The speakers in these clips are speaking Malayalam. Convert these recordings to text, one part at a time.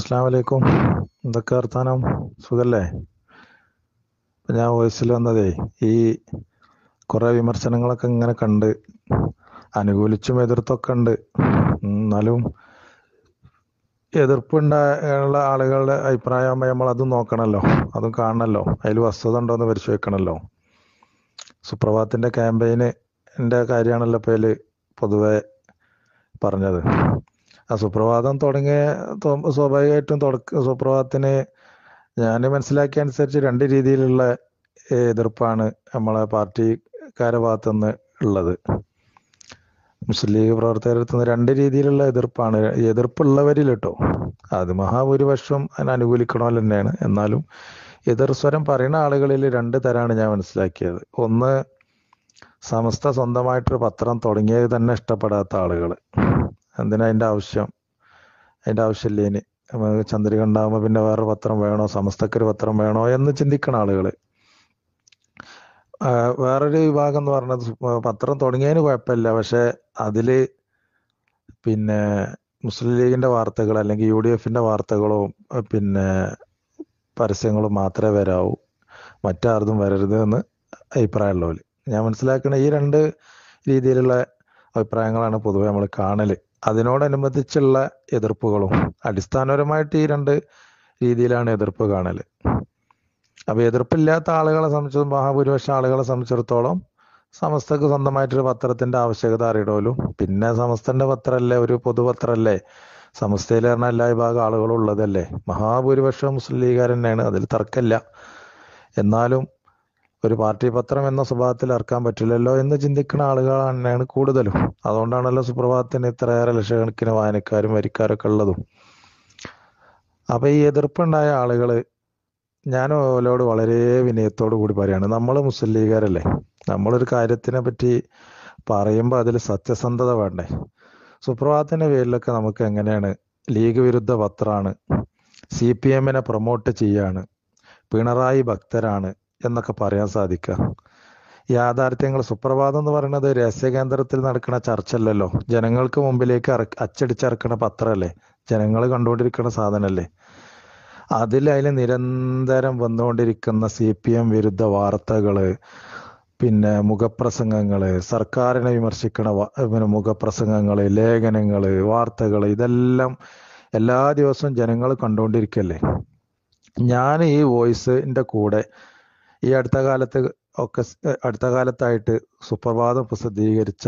അസ്ലാമലൈക്കും എന്തൊക്കെ വർത്താനം സുഖല്ലേ ഞാൻ വോയിസിൽ വന്നതേ ഈ കുറേ വിമർശനങ്ങളൊക്കെ ഇങ്ങനെ കണ്ട് അനുകൂലിച്ചും എതിർത്തൊക്കെ ഉണ്ട് എന്നാലും എതിർപ്പുണ്ടായുള്ള ആളുകളുടെ അഭിപ്രായമാകുമ്പോൾ നമ്മൾ അതും നോക്കണമല്ലോ അതും കാണണമല്ലോ അതിൽ വസ്തുത ഉണ്ടോ എന്ന് പരിശോധിക്കണമല്ലോ സുപ്രഭാതത്തിൻ്റെ ക്യാമ്പയിന് എൻ്റെ കാര്യമാണല്ലോ പേര് പൊതുവെ പറഞ്ഞത് സുപ്രഭാതം തുടങ്ങിയ സ്വാഭാവികമായിട്ടും തുടക്ക സുപ്രഭാതത്തിന് ഞാൻ മനസ്സിലാക്കിയ അനുസരിച്ച് രണ്ട് രീതിയിലുള്ള എതിർപ്പാണ് നമ്മളെ പാർട്ടിക്കാരെ നിന്ന് ഉള്ളത് മുസ്ലിം ലീഗ് നിന്ന് രണ്ട് രീതിയിലുള്ള എതിർപ്പാണ് എതിർപ്പുള്ളവരിൽ കേട്ടോ അത് മഹാഭൂരിപക്ഷം അതിനെ അനുകൂലിക്കണോ തന്നെയാണ് എന്നാലും എതിർസ്വരം പറയുന്ന ആളുകളിൽ രണ്ട് തരാണ് ഞാൻ മനസ്സിലാക്കിയത് ഒന്ന് സമസ്ത സ്വന്തമായിട്ടൊരു പത്രം തുടങ്ങിയത് തന്നെ ഇഷ്ടപ്പെടാത്ത ആളുകൾ എന്തിനാ അതിൻ്റെ ആവശ്യം അതിൻ്റെ ആവശ്യമില്ല ഇനി ചന്ദ്രിക ഉണ്ടാകുമ്പോൾ പിന്നെ വേറെ പത്രം വേണോ സമസ്തക്കൊരു പത്രം വേണോ എന്ന് ചിന്തിക്കണ ആളുകൾ വേറൊരു വിഭാഗം എന്ന് പറഞ്ഞത് പത്രം തുടങ്ങിയതിന് കുഴപ്പമില്ല പക്ഷെ അതിൽ പിന്നെ മുസ്ലിം ലീഗിൻ്റെ വാർത്തകൾ അല്ലെങ്കിൽ യു ഡി എഫിൻ്റെ വാർത്തകളും പിന്നെ പരസ്യങ്ങളും മാത്രമേ വരാവൂ മറ്റാർതും വരരുത് എന്ന് അഭിപ്രായമുള്ളവർ ഞാൻ മനസ്സിലാക്കുന്ന ഈ രണ്ട് രീതിയിലുള്ള അഭിപ്രായങ്ങളാണ് പൊതുവെ നമ്മൾ കാണല് അതിനോടനുബന്ധിച്ചുള്ള എതിർപ്പുകളും അടിസ്ഥാനപരമായിട്ട് ഈ രണ്ട് രീതിയിലാണ് എതിർപ്പ് കാണൽ അപ്പോൾ എതിർപ്പില്ലാത്ത ആളുകളെ സംബന്ധിച്ച് മഹാഭൂരിപക്ഷ ആളുകളെ സംബന്ധിച്ചിടത്തോളം സമസ്തക്ക് സ്വന്തമായിട്ടൊരു പത്രത്തിന്റെ ആവശ്യകത അറിയണമല്ലോ പിന്നെ സമസ്തന്റെ പത്രമല്ലേ ഒരു പൊതുപത്രമല്ലേ സമസ്തയിൽ പറഞ്ഞ എല്ലാ വിഭാഗം ആളുകളും ഉള്ളതല്ലേ മഹാഭൂരിപക്ഷം മുസ്ലിം ലീഗുകാർ തന്നെയാണ് അതിൽ തർക്കമില്ല എന്നാലും ഒരു പാർട്ടി പത്രം എന്ന സ്വഭാവത്തിൽ ഇറക്കാൻ പറ്റില്ലല്ലോ എന്ന് ചിന്തിക്കുന്ന ആളുകൾ തന്നെയാണ് കൂടുതലും അതുകൊണ്ടാണല്ലോ സുപ്രഭാതത്തിന് ഇത്രയേറെ ലക്ഷക്കണക്കിന് വായനക്കാരും വരിക്കാരൊക്കെ ഉള്ളതും അപ്പൊ ഈ എതിർപ്പുണ്ടായ ആളുകള് ഞാൻ ഓലോട് വളരെ വിനയത്തോടു കൂടി പറയാണ് നമ്മൾ മുസ്ലിം ലീഗാരല്ലേ നമ്മളൊരു കാര്യത്തിനെ പറ്റി പറയുമ്പോൾ അതിൽ സത്യസന്ധത വേണ്ടേ സുപ്രഭാതത്തിന്റെ പേരിലൊക്കെ നമുക്ക് എങ്ങനെയാണ് ലീഗ് വിരുദ്ധ പത്രമാണ് സി പി എമ്മിനെ പ്രൊമോട്ട് ചെയ്യാണ് പിണറായി ഭക്തരാണ് എന്നൊക്കെ പറയാൻ സാധിക്കുക യാഥാർത്ഥ്യങ്ങൾ സുപ്രഭാതം എന്ന് പറയുന്നത് രഹസ്യകേന്ദ്രത്തിൽ നടക്കുന്ന ചർച്ചല്ലല്ലോ ജനങ്ങൾക്ക് മുമ്പിലേക്ക് അറ അച്ചടിച്ചിറക്കണ പത്രമല്ലേ ജനങ്ങൾ കണ്ടുകൊണ്ടിരിക്കുന്ന സാധനമല്ലേ അതിൽ അതിൽ നിരന്തരം വന്നുകൊണ്ടിരിക്കുന്ന സി പി എം വിരുദ്ധ വാർത്തകള് പിന്നെ മുഖപ്രസംഗങ്ങള് സർക്കാരിനെ വിമർശിക്കുന്ന പിന്നെ മുഖപ്രസംഗങ്ങള് ലേഖനങ്ങള് വാർത്തകള് ഇതെല്ലാം എല്ലാ ദിവസവും ജനങ്ങൾ കണ്ടുകൊണ്ടിരിക്കല്ലേ ഞാൻ ഈ വോയിസിന്റെ കൂടെ ഈ അടുത്ത കാലത്ത് ഒക്കെ അടുത്ത കാലത്തായിട്ട് സുപ്രഭാതം പ്രസിദ്ധീകരിച്ച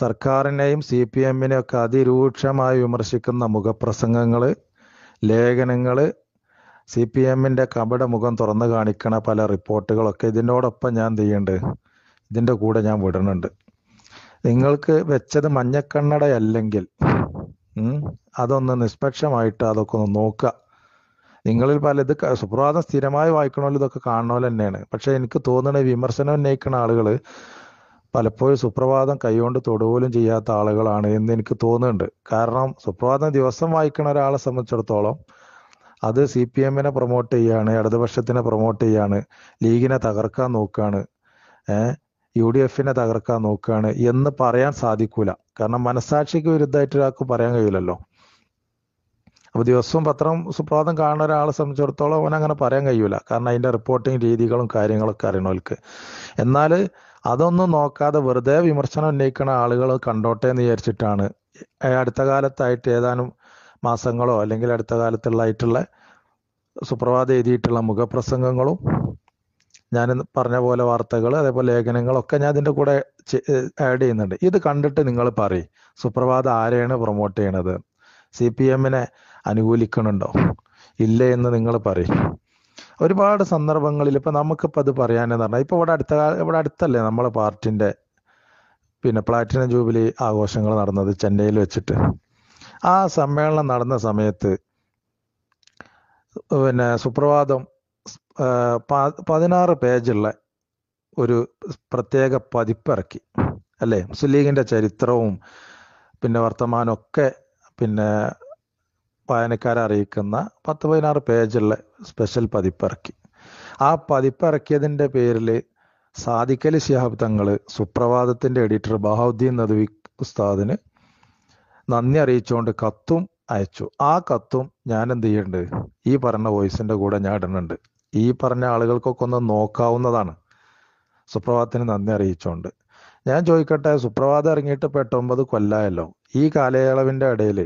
സർക്കാരിനെയും സി പി എമ്മിനെയും ഒക്കെ അതിരൂക്ഷമായി വിമർശിക്കുന്ന മുഖപ്രസംഗങ്ങൾ ലേഖനങ്ങൾ സി പി എമ്മിൻ്റെ കപട മുഖം തുറന്നു കാണിക്കണ പല റിപ്പോർട്ടുകളൊക്കെ ഇതിനോടൊപ്പം ഞാൻ ചെയ്യുന്നുണ്ട് ഇതിൻ്റെ കൂടെ ഞാൻ വിടുന്നുണ്ട് നിങ്ങൾക്ക് വെച്ചത് മഞ്ഞക്കണ്ണടയല്ലെങ്കിൽ അതൊന്ന് നിഷ്പക്ഷമായിട്ട് അതൊക്കെ ഒന്ന് നോക്കുക നിങ്ങളിൽ പല ഇത് സുപ്രഭാതം സ്ഥിരമായി വായിക്കണമല്ലോ ഇതൊക്കെ കാണണമല്ലോ തന്നെയാണ് പക്ഷെ എനിക്ക് തോന്നുന്ന വിമർശനം ഉന്നയിക്കുന്ന ആളുകൾ പലപ്പോഴും സുപ്രഭാതം കൈകൊണ്ട് തൊടുപോലും ചെയ്യാത്ത ആളുകളാണ് എന്ന് എനിക്ക് തോന്നുന്നുണ്ട് കാരണം സുപ്രഭാതം ദിവസം വായിക്കുന്ന ഒരാളെ സംബന്ധിച്ചിടത്തോളം അത് സി പി എമ്മിനെ പ്രൊമോട്ട് ചെയ്യാണ് ഇടതുപക്ഷത്തിനെ പ്രൊമോട്ട് ചെയ്യാണ് ലീഗിനെ തകർക്കാൻ നോക്കുകയാണ് ഏഹ് യു ഡി എഫിനെ തകർക്കാൻ നോക്കുകയാണ് എന്ന് പറയാൻ സാധിക്കൂല കാരണം മനസാക്ഷിക്ക് വിരുദ്ധമായിട്ട് ഒരാൾക്ക് പറയാൻ കഴിയില്ലല്ലോ അപ്പോൾ ദിവസവും പത്രം സുപ്രഭാതം കാണുന്ന ഒരാളെ സംബന്ധിച്ചിടത്തോളം അവൻ അങ്ങനെ പറയാൻ കഴിയൂല കാരണം അതിൻ്റെ റിപ്പോർട്ടിങ് രീതികളും കാര്യങ്ങളൊക്കെ അറിയണവർക്ക് എന്നാൽ അതൊന്നും നോക്കാതെ വെറുതെ വിമർശനം ഉന്നയിക്കുന്ന ആളുകൾ കണ്ടോട്ടെ എന്ന് വിചാരിച്ചിട്ടാണ് അടുത്ത കാലത്തായിട്ട് ഏതാനും മാസങ്ങളോ അല്ലെങ്കിൽ അടുത്ത കാലത്തുള്ളതായിട്ടുള്ള സുപ്രഭാതം എഴുതിയിട്ടുള്ള മുഖപ്രസംഗങ്ങളും ഞാൻ പറഞ്ഞ പോലെ വാർത്തകൾ അതേപോലെ ലേഖനങ്ങളൊക്കെ ഞാൻ ഇതിൻ്റെ കൂടെ ആഡ് ചെയ്യുന്നുണ്ട് ഇത് കണ്ടിട്ട് നിങ്ങൾ പറയും സുപ്രഭാതം ആരെയാണ് പ്രൊമോട്ട് ചെയ്യണത് സി പി എമ്മിനെ അനുകൂലിക്കണുണ്ടോ ഇല്ല എന്ന് നിങ്ങൾ പറയും ഒരുപാട് സന്ദർഭങ്ങളിൽ ഇപ്പൊ നമുക്കിപ്പോൾ അത് പറയാനെന്ന് പറഞ്ഞാൽ ഇപ്പൊ ഇവിടെ അടുത്ത ഇവിടെ അടുത്തല്ലേ നമ്മളെ പാർട്ടിന്റെ പിന്നെ പ്ലാറ്റിനം ജൂബിലി ആഘോഷങ്ങൾ നടന്നത് ചെന്നൈയിൽ വെച്ചിട്ട് ആ സമ്മേളനം നടന്ന സമയത്ത് പിന്നെ സുപ്രഭാതം പതിനാറ് പേജുള്ള ഒരു പ്രത്യേക പതിപ്പിറക്കി അല്ലേ മുസ്ലിം ലീഗിൻ്റെ ചരിത്രവും പിന്നെ വർത്തമാനമൊക്കെ പിന്നെ വായനക്കാരെ അറിയിക്കുന്ന പത്ത് പതിനാറ് പേജുള്ള സ്പെഷ്യൽ പതിപ്പിറക്കി ആ പതിപ്പിറക്കിയതിൻ്റെ പേരിൽ സാദിഖലി ശിഹാബ് തങ്ങൾ സുപ്രഭാതത്തിൻ്റെ എഡിറ്റർ ബഹാദ്ദീൻ നദ്വി ഉസ്താദിന് നന്ദി അറിയിച്ചുകൊണ്ട് കത്തും അയച്ചു ആ കത്തും ഞാൻ എന്ത് ചെയ്യുന്നുണ്ട് ഈ പറഞ്ഞ വോയിസിന്റെ കൂടെ ഞാൻ ഇടുന്നുണ്ട് ഈ പറഞ്ഞ ആളുകൾക്കൊക്കെ ഒന്ന് നോക്കാവുന്നതാണ് സുപ്രഭാതത്തിന് നന്ദി അറിയിച്ചുകൊണ്ട് ഞാൻ ചോദിക്കട്ടെ സുപ്രഭാതം ഇറങ്ങിയിട്ട് പെട്ടൊമ്പത് കൊല്ലായല്ലോ ഈ കാലയളവിൻ്റെ ഇടയിൽ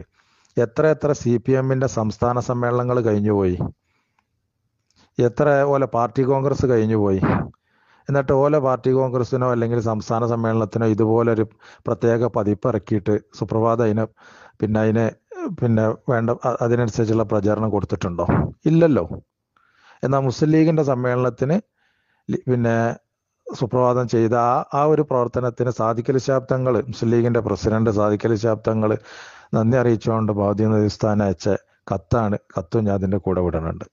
എത്ര സി പി എമ്മിൻ്റെ സംസ്ഥാന സമ്മേളനങ്ങൾ കഴിഞ്ഞുപോയി എത്ര ഓല പാർട്ടി കോൺഗ്രസ് കഴിഞ്ഞുപോയി എന്നിട്ട് ഓല പാർട്ടി കോൺഗ്രസിനോ അല്ലെങ്കിൽ സംസ്ഥാന സമ്മേളനത്തിനോ ഇതുപോലൊരു പ്രത്യേക പതിപ്പ് ഇറക്കിയിട്ട് സുപ്രഭാത അതിന് പിന്നെ അതിനെ പിന്നെ വേണ്ട അതിനനുസരിച്ചുള്ള പ്രചാരണം കൊടുത്തിട്ടുണ്ടോ ഇല്ലല്ലോ എന്നാൽ മുസ്ലിം ലീഗിൻ്റെ സമ്മേളനത്തിന് പിന്നെ സുപ്രഭാതം ചെയ്ത ആ ആ ഒരു പ്രവർത്തനത്തിന് സാധിക്കൽ ശാബ്ദങ്ങൾ മുസ്ലിം ലീഗിൻ്റെ പ്രസിഡന്റ് സാധിക്കൽ ശാബ്ദങ്ങൾ നന്ദി അറിയിച്ചുകൊണ്ട് ഭൗതിക നേതൃസ്ഥാനം അയച്ച കത്താണ് കത്തും ഞാൻ അതിൻ്റെ കൂടെ വിടുന്നുണ്ട്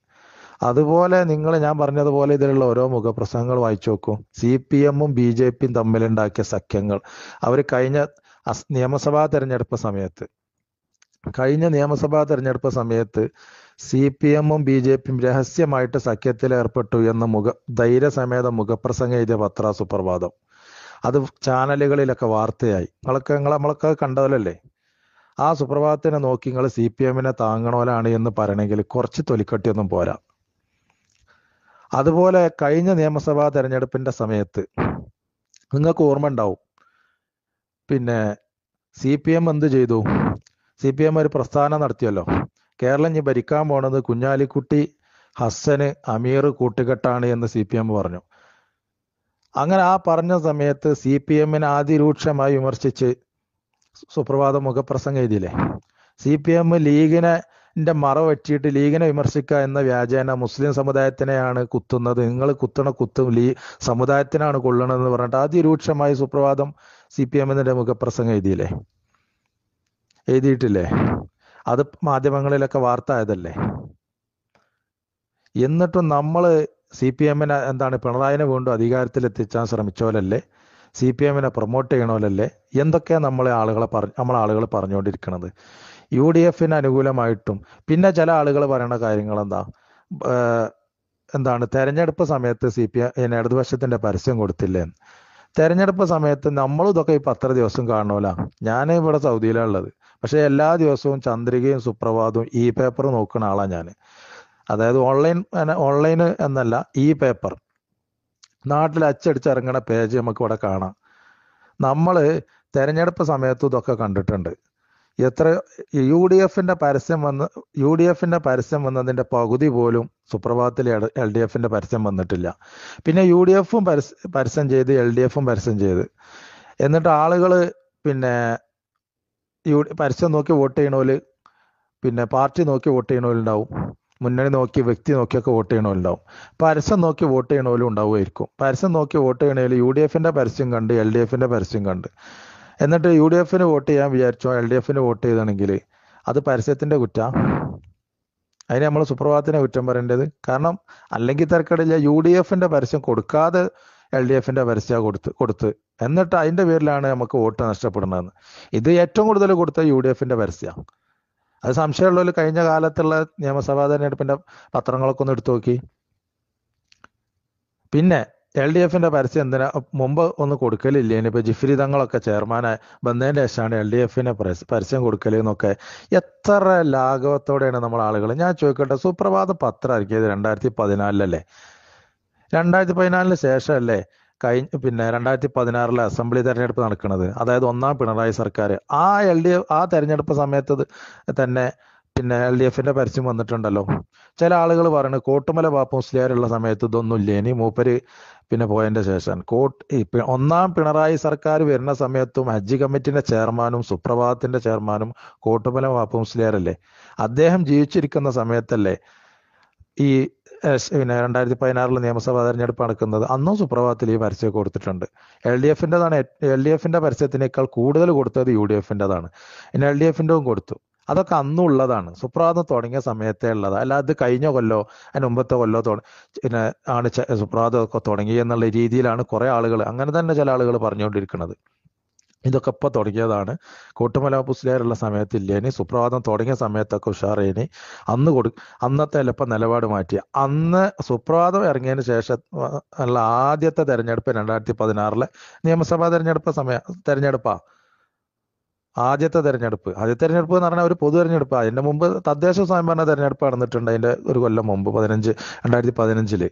അതുപോലെ നിങ്ങൾ ഞാൻ പറഞ്ഞതുപോലെ ഇതിലുള്ള ഓരോ മുഖപ്രസംഗങ്ങൾ വായിച്ചു നോക്കും സി പി എമ്മും ബി ജെ പിയും തമ്മിലുണ്ടാക്കിയ സഖ്യങ്ങൾ അവർ കഴിഞ്ഞ നിയമസഭാ തെരഞ്ഞെടുപ്പ് സമയത്ത് കഴിഞ്ഞ നിയമസഭാ തെരഞ്ഞെടുപ്പ് സമയത്ത് സി പി എമ്മും ബി ജെ പിയും രഹസ്യമായിട്ട് സഖ്യത്തിൽ ഏർപ്പെട്ടു എന്ന മുഖ ധൈര്യസമേത മുഖപ്രസംഗം എഴുതിയ പത്ര സുപ്രഭാതം അത് ചാനലുകളിലൊക്കെ വാർത്തയായി നമ്മളൊക്കെ നിങ്ങൾ നമ്മളൊക്കെ കണ്ടതല്ലേ ആ സുപ്രഭാതത്തിനെ നോക്കി നിങ്ങൾ സി പി എമ്മിനെ താങ്ങണോലാണ് എന്ന് പറയണമെങ്കിൽ കുറച്ച് തൊലിക്കട്ടിയൊന്നും പോരാ അതുപോലെ കഴിഞ്ഞ നിയമസഭാ തെരഞ്ഞെടുപ്പിന്റെ സമയത്ത് നിങ്ങൾക്ക് ഓർമ്മ ഉണ്ടാവും പിന്നെ സി പി എം എന്ത് ചെയ്തു സി പി എം ഒരു പ്രസ്ഥാനം നടത്തിയല്ലോ കേരളം ഇനി ഭരിക്കാൻ പോണത് കുഞ്ഞാലിക്കുട്ടി ഹസ്സന് അമീർ കൂട്ടുകെട്ടാണ് എന്ന് സി പി എം പറഞ്ഞു അങ്ങനെ ആ പറഞ്ഞ സമയത്ത് സി പി എമ്മിനെ അതിരൂക്ഷമായി വിമർശിച്ച് സുപ്രഭാത മുഖപ്രസംഗം എഴുതിയില്ലേ സി പി എം ലീഗിനെ ന്റെ മറ വെച്ചിട്ട് ലീഗിനെ വിമർശിക്കുക എന്ന വ്യാജേന മുസ്ലിം സമുദായത്തിനെയാണ് കുത്തുന്നത് നിങ്ങൾ കുത്തണ കുത്തും ലീ സമുദായത്തിനാണ് കൊള്ളണമെന്ന് പറഞ്ഞിട്ട് അതിരൂക്ഷമായി സുപ്രഭാതം സി പി എമ്മിന്റെ മുഖപ്രസംഗം എഴുതിയില്ലേ എഴുതിയിട്ടില്ലേ അത് മാധ്യമങ്ങളിലൊക്കെ വാർത്ത ആയതല്ലേ എന്നിട്ടും നമ്മൾ സി പി എമ്മിനെ എന്താണ് പിണറായിനെ വീണ്ടും അധികാരത്തിൽ എത്തിച്ചാൻ ശ്രമിച്ചോലല്ലേ സി പി എമ്മിനെ പ്രൊമോട്ട് ചെയ്യണമല്ലേ എന്തൊക്കെയാ നമ്മളെ ആളുകളെ പറ നമ്മളെ ആളുകൾ പറഞ്ഞുകൊണ്ടിരിക്കുന്നത് യു ഡി എഫിന് അനുകൂലമായിട്ടും പിന്നെ ചില ആളുകൾ പറയുന്ന കാര്യങ്ങൾ എന്താ എന്താണ് തെരഞ്ഞെടുപ്പ് സമയത്ത് സി പി എം ഇടതുപക്ഷത്തിന്റെ പരസ്യം കൊടുത്തില്ലേ തെരഞ്ഞെടുപ്പ് സമയത്ത് നമ്മളും ഇതൊക്കെ ഈ അത്ര ദിവസം കാണണമല്ല ഞാൻ ഇവിടെ സൗദിയിലാണ് ഉള്ളത് പക്ഷേ എല്ലാ ദിവസവും ചന്ദ്രികയും സുപ്രഭാതവും ഈ പേപ്പർ നോക്കുന്ന ആളാണ് ഞാൻ അതായത് ഓൺലൈൻ ഓൺലൈൻ എന്നല്ല ഈ പേപ്പർ നാട്ടിൽ അച്ചടിച്ചിറങ്ങണ പേജ് നമുക്ക് ഇവിടെ കാണാം നമ്മൾ തെരഞ്ഞെടുപ്പ് സമയത്തും ഇതൊക്കെ കണ്ടിട്ടുണ്ട് എത്ര യു ഡി എഫിന്റെ പരസ്യം വന്ന് യു ഡി എഫിന്റെ പരസ്യം വന്നതിന്റെ പകുതി പോലും സുപ്രഭാതത്തിൽ എൽ ഡി എഫിന്റെ പരസ്യം വന്നിട്ടില്ല പിന്നെ യു ഡി എഫും പരസ്യം ചെയ്ത് എൽ ഡി എഫും പരസ്യം ചെയ്ത് എന്നിട്ട് ആളുകൾ പിന്നെ യു പരസ്യം നോക്കി വോട്ട് ചെയ്യണോല് പിന്നെ പാർട്ടി നോക്കി വോട്ട് ചെയ്യണോലുണ്ടാവും മുന്നണി നോക്കി വ്യക്തി നോക്കിയൊക്കെ വോട്ട് ചെയ്യണമല്ലോ പരസ്യം നോക്കി വോട്ട് ചെയ്യണമല്ലോ ഉണ്ടാവുമായിരിക്കും പരസ്യം നോക്കി വോട്ട് ചെയ്യണമെങ്കിൽ യു ഡി എഫിന്റെ പരസ്യം കണ്ട് എൽ ഡി എഫിന്റെ പരസ്യം കണ്ട് എന്നിട്ട് യു ഡി എഫിന് വോട്ട് ചെയ്യാൻ വിചാരിച്ചോ എൽ ഡി എഫിന് വോട്ട് ചെയ്താണെങ്കിൽ അത് പരസ്യത്തിന്റെ കുറ്റ അതിന് നമ്മൾ സുപ്രഭാതത്തിനെ കുറ്റം പറയേണ്ടത് കാരണം അല്ലെങ്കിൽ തിരക്കടില്ല യു ഡി എഫിന്റെ പരസ്യം കൊടുക്കാതെ എൽ ഡി എഫിന്റെ പരസ്യ കൊടുത്ത് കൊടുത്ത് എന്നിട്ട് അതിന്റെ പേരിലാണ് നമുക്ക് വോട്ട് നഷ്ടപ്പെടുന്നതെന്ന് ഇത് ഏറ്റവും കൂടുതൽ കൊടുത്ത യു ഡി എഫിന്റെ പരസ്യമാണ് അത് സംശയമുള്ളവർ കഴിഞ്ഞ കാലത്തുള്ള നിയമസഭാ തെരഞ്ഞെടുപ്പിന്റെ പത്രങ്ങളൊക്കെ ഒന്ന് എടുത്തു നോക്കി പിന്നെ എൽ ഡി എഫിന്റെ പരസ്യം എന്തിനാ മുമ്പ് ഒന്ന് കൊടുക്കലില്ല ഇനിയിപ്പോ ജിഫ്രി തങ്ങളൊക്കെ ചെയർമാനായി ബന്ധേന്റെ ശേഷമാണ് എൽ ഡി എഫിന്റെ പരസ്യം കൊടുക്കലെന്നൊക്കെ എത്ര ലാഘവത്തോടെയാണ് നമ്മൾ ആളുകൾ ഞാൻ ചോദിക്കട്ടെ സുപ്രഭാത പത്രം ഇത് രണ്ടായിരത്തി പതിനാലിലല്ലേ രണ്ടായിരത്തി പതിനാലിന് ശേഷമല്ലേ കഴിഞ്ഞ പിന്നെ രണ്ടായിരത്തി പതിനാറിലെ അസംബ്ലി തെരഞ്ഞെടുപ്പ് നടക്കുന്നത് അതായത് ഒന്നാം പിണറായി സർക്കാർ ആ എൽ ഡി എഫ് ആ തെരഞ്ഞെടുപ്പ് സമയത്ത് തന്നെ പിന്നെ എൽ ഡി എഫിന്റെ പരസ്യം വന്നിട്ടുണ്ടല്ലോ ചില ആളുകൾ പറയുന്നത് കോട്ടുമല ബാപ്പു മുസ്ലിയാരുള്ള സമയത്ത് ഇതൊന്നും ഇല്ല ഇനി മൂപ്പര് പിന്നെ പോയതിന്റെ ശേഷം കോട്ട് ഒന്നാം പിണറായി സർക്കാർ വരുന്ന സമയത്തും ഹജ്ജ് കമ്മിറ്റിന്റെ ചെയർമാനും സുപ്രഭാതത്തിന്റെ ചെയർമാനും കോട്ടുമല ബാപ്പു മുസ്ലിയാരല്ലേ അദ്ദേഹം ജീവിച്ചിരിക്കുന്ന സമയത്തല്ലേ ഈ പിന്നെ രണ്ടായിരത്തി പതിനാറിൽ നിയമസഭാ തെരഞ്ഞെടുപ്പ് നടക്കുന്നത് അന്നും സുപ്രഭാതത്തിൽ ഈ പരസ്യം കൊടുത്തിട്ടുണ്ട് എൽ ഡി എഫിൻ്റെതാണ് എൽ ഡി എഫിൻ്റെ പരസ്യത്തിനേക്കാൾ കൂടുതൽ കൊടുത്തത് യു ഡി എഫിൻ്റെതാണ് പിന്നെ എൽ ഡി എഫിൻ്റെവും കൊടുത്തു അതൊക്കെ അന്നും ഉള്ളതാണ് സുപ്രഭാതം തുടങ്ങിയ സമയത്തേ ഉള്ളത് അല്ല അത് കഴിഞ്ഞ കൊല്ലോ അതിന് മുമ്പത്തെ കൊല്ലോ പിന്നെ ആണ് സുപ്രഭാതമൊക്കെ തുടങ്ങി എന്നുള്ള രീതിയിലാണ് കുറേ ആളുകൾ അങ്ങനെ തന്നെ ചില ആളുകൾ പറഞ്ഞുകൊണ്ടിരിക്കുന്നത് ഇതൊക്കെ ഇപ്പം തുടങ്ങിയതാണ് കൂട്ടുമല സമയത്ത് ഇല്ലേനി സുപ്രഭാതം തുടങ്ങിയ സമയത്തൊക്കെ ഉഷാറേനി അന്ന് കൊടു അന്നത്തെ ഇപ്പം നിലപാട് മാറ്റി അന്ന് സുപ്രഭാതം ഇറങ്ങിയതിന് ശേഷം ഉള്ള ആദ്യത്തെ തെരഞ്ഞെടുപ്പ് രണ്ടായിരത്തി പതിനാറിലെ നിയമസഭാ തെരഞ്ഞെടുപ്പ് സമയ തെരഞ്ഞെടുപ്പാണ് ആദ്യത്തെ തെരഞ്ഞെടുപ്പ് ആദ്യത്തെ തെരഞ്ഞെടുപ്പ് എന്ന് പറഞ്ഞാൽ ഒരു പൊതു തെരഞ്ഞെടുപ്പ് അതിൻ്റെ മുമ്പ് തദ്ദേശ സ്വയംഭരണ തെരഞ്ഞെടുപ്പ് നടന്നിട്ടുണ്ട് അതിൻ്റെ ഒരു കൊല്ലം മുമ്പ് പതിനഞ്ച് രണ്ടായിരത്തി പതിനഞ്ചില്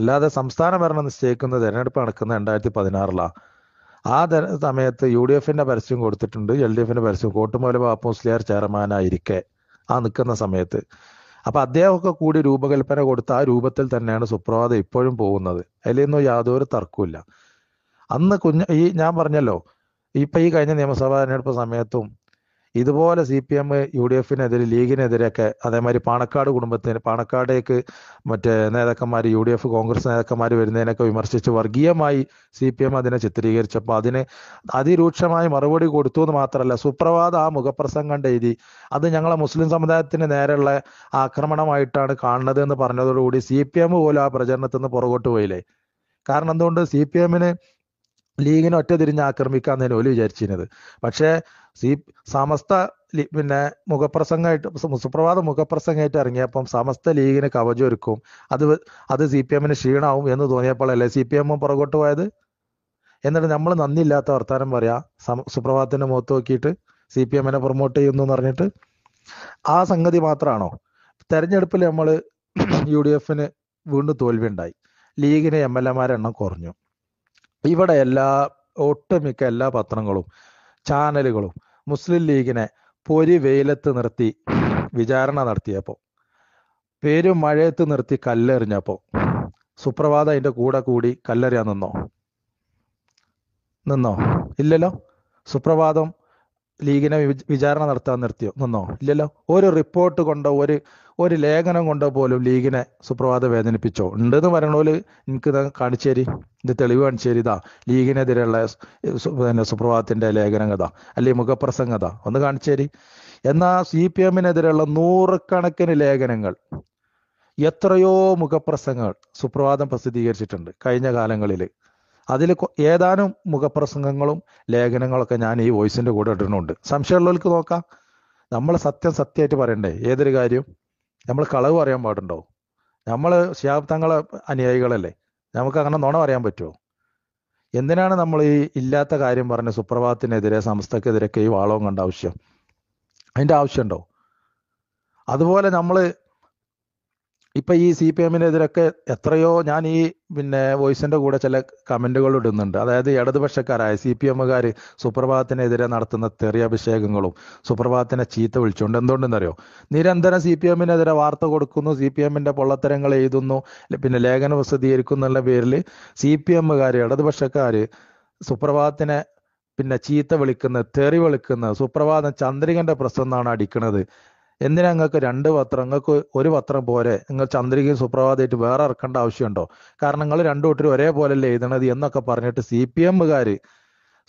അല്ലാതെ സംസ്ഥാന ഭരണം നിശ്ചയിക്കുന്ന തെരഞ്ഞെടുപ്പ് നടക്കുന്നത് രണ്ടായിരത്തി പതിനാറിലാണ് ആ സമയത്ത് യു ഡി എഫിന്റെ പരസ്യം കൊടുത്തിട്ടുണ്ട് എൽ ഡി എഫിന്റെ പരസ്യം കോട്ടുമല ബാപ്പു മുസ്ലിയാർ ചെയർമാനായിരിക്കെ ആ നിൽക്കുന്ന സമയത്ത് അപ്പൊ അദ്ദേഹമൊക്കെ കൂടി രൂപകൽപ്പന കൊടുത്ത ആ രൂപത്തിൽ തന്നെയാണ് സുപ്രഭാതം ഇപ്പോഴും പോകുന്നത് അതിലൊന്നും യാതൊരു തർക്കമില്ല അന്ന് കുഞ്ഞ ഈ ഞാൻ പറഞ്ഞല്ലോ ഇപ്പൊ ഈ കഴിഞ്ഞ നിയമസഭാ തെരഞ്ഞെടുപ്പ് സമയത്തും ഇതുപോലെ C P M U D എഫിനെതിരെ ലീഗിനെതിരെയൊക്കെ അതേമാതിരി പാണക്കാട് കുടുംബത്തിന് പാണക്കാടേക്ക് മറ്റേ നേതാക്കന്മാർ യു ഡി എഫ് കോൺഗ്രസ് നേതാക്കന്മാർ വരുന്നതിനൊക്കെ വിമർശിച്ച് വർഗീയമായി സി പി എം അതിനെ ചിത്രീകരിച്ചപ്പോൾ അതിന് അതിരൂക്ഷമായി മറുപടി കൊടുത്തു എന്ന് മാത്രമല്ല സുപ്രഭാത ആ മുഖപ്രസംഗം എഴുതി അത് ഞങ്ങളെ മുസ്ലിം സമുദായത്തിന് നേരെയുള്ള ആക്രമണമായിട്ടാണ് കാണുന്നത് എന്ന് പറഞ്ഞതോടുകൂടി സി പി എം പോലും ആ പ്രചരണത്തിൽ നിന്ന് പുറകോട്ട് പോയില്ലേ കാരണം എന്തുകൊണ്ട് സി പി എമ്മിന് ലീഗിനെ ഒറ്റ തിരിഞ്ഞ് ആക്രമിക്കാമെന്നതിന് ഒലി വിചാരിച്ചിരുന്നത് പക്ഷേ സി സമസ്ത പിന്നെ മുഖപ്രസംഗമായിട്ട് സുപ്രഭാത മുഖപ്രസംഗമായിട്ട് ഇറങ്ങിയപ്പം സമസ്ത ലീഗിന് കവചമൊരുക്കും അത് അത് സി പി എമ്മിന് ക്ഷീണാവും എന്ന് തോന്നിയപ്പോഴല്ലേ സി പി എമ്മും പുറകോട്ട് പോയത് എന്നിട്ട് നമ്മൾ നന്ദിയില്ലാത്ത വർത്താനം പറയാ സുപ്രഭാതത്തിന്റെ മുഖത്ത് നോക്കിയിട്ട് സി പി എമ്മിനെ പ്രൊമോട്ട് ചെയ്യുന്നു എന്ന് പറഞ്ഞിട്ട് ആ സംഗതി മാത്രമാണോ തെരഞ്ഞെടുപ്പിൽ നമ്മൾ യു ഡി എഫിന് വീണ്ടും തോൽവി ഉണ്ടായി ലീഗിന് എം എൽ എമാരെ എണ്ണം കുറഞ്ഞു ഇവിടെ എല്ലാ ഒട്ടുമിക്ക എല്ലാ പത്രങ്ങളും ചാനലുകളും മുസ്ലിം ലീഗിനെ പൊരി വെയിലത്ത് നിർത്തി വിചാരണ നടത്തിയപ്പോൾ പേരും മഴയത്ത് നിർത്തി കല്ലെറിഞ്ഞപ്പോൾ സുപ്രഭാത അതിൻ്റെ കൂടെ കൂടി കല്ലെറിയാൻ നിന്നോ നിന്നോ ഇല്ലല്ലോ സുപ്രഭാതം ലീഗിനെ വിചാരണ നടത്താൻ നിർത്തിയോ നിന്നോ ഇല്ലല്ലോ ഒരു റിപ്പോർട്ട് കൊണ്ടോ ഒരു ഒരു ലേഖനം കൊണ്ടോ പോലും ലീഗിനെ സുപ്രഭാത വേദനിപ്പിച്ചോ ഉണ്ടെന്ന് പറയണോല് എനിക്ക് കാണിച്ചേരി ഇത് തെളിവ് കാണിച്ചേരി ഇതാ ലീഗിനെതിരെയുള്ള പിന്നെ സുപ്രഭാതത്തിന്റെ ലേഖനം കഥ അല്ലെങ്കിൽ മുഖപ്രസംഗ കഥ ഒന്ന് കാണിച്ചേരി എന്നാ സി പി എമ്മിനെതിരെയുള്ള നൂറുകണക്കിന് ലേഖനങ്ങൾ എത്രയോ മുഖപ്രസംഗങ്ങൾ സുപ്രഭാതം പ്രസിദ്ധീകരിച്ചിട്ടുണ്ട് കഴിഞ്ഞ കാലങ്ങളിൽ അതിൽ ഏതാനും മുഖപ്രസംഗങ്ങളും ലേഖനങ്ങളൊക്കെ ഞാൻ ഈ വോയിസിൻ്റെ കൂടെ ഇടുന്നുണ്ട് സംശയമുള്ളവർക്ക് നോക്കാം നമ്മൾ സത്യം സത്യമായിട്ട് പറയണ്ടേ ഏതൊരു കാര്യവും നമ്മൾ കളവ് പറയാൻ പാടുണ്ടോ നമ്മൾ ശിഹാബ് തങ്ങളെ അനുയായികളല്ലേ നമുക്ക് അങ്ങനെ നുണ പറയാൻ പറ്റുമോ എന്തിനാണ് നമ്മൾ ഈ ഇല്ലാത്ത കാര്യം പറഞ്ഞ് സുപ്രഭാതത്തിനെതിരെ സംസ്ഥക്കെതിരൊക്കെ ഈ വാളവും കണ്ട ആവശ്യം അതിൻ്റെ ആവശ്യമുണ്ടോ അതുപോലെ നമ്മൾ ഇപ്പൊ ഈ സി പി എമ്മിനെതിരൊക്കെ എത്രയോ ഞാൻ ഈ പിന്നെ വോയിസിന്റെ കൂടെ ചില കമന്റുകൾ ഇടുന്നുണ്ട് അതായത് ഇടതുപക്ഷക്കാരായ സി പി എമ്മുകാർ സുപ്രഭാതത്തിനെതിരെ നടത്തുന്ന തെറിയ അഭിഷേകങ്ങളും സുപ്രഭാതത്തിനെ ചീത്ത വിളിച്ചുകൊണ്ട് എന്തുകൊണ്ടെന്നറിയോ നിരന്തരം സി പി എമ്മിനെതിരെ വാർത്ത കൊടുക്കുന്നു സി പി എമ്മിന്റെ പൊള്ളത്തരങ്ങൾ എഴുതുന്നു പിന്നെ ലേഖന പ്രസിദ്ധീകരിക്കുന്നു എന്നുള്ള പേരിൽ സി പി എമ്മുകാർ ഇടതുപക്ഷക്കാർ സുപ്രഭാതത്തിനെ പിന്നെ ചീത്ത വിളിക്കുന്നത് തെറി വിളിക്കുന്നത് സുപ്രഭാതം ചന്ദ്രികന്റെ പ്രശ്നം എന്നാണ് അടിക്കുന്നത് എന്തിനാ നിങ്ങൾക്ക് രണ്ട് പത്രം നിങ്ങൾക്ക് ഒരു പത്രം പോരെ നിങ്ങൾ ചന്ദ്രികയും സുപ്രഭാതമായിട്ട് വേറെ ഇറക്കേണ്ട ആവശ്യമുണ്ടോ കാരണം നിങ്ങൾ രണ്ടു കൂട്ടരും ഒരേപോലല്ലേ എഴുതണത് എന്നൊക്കെ പറഞ്ഞിട്ട് സി പി എമ്മുകാർ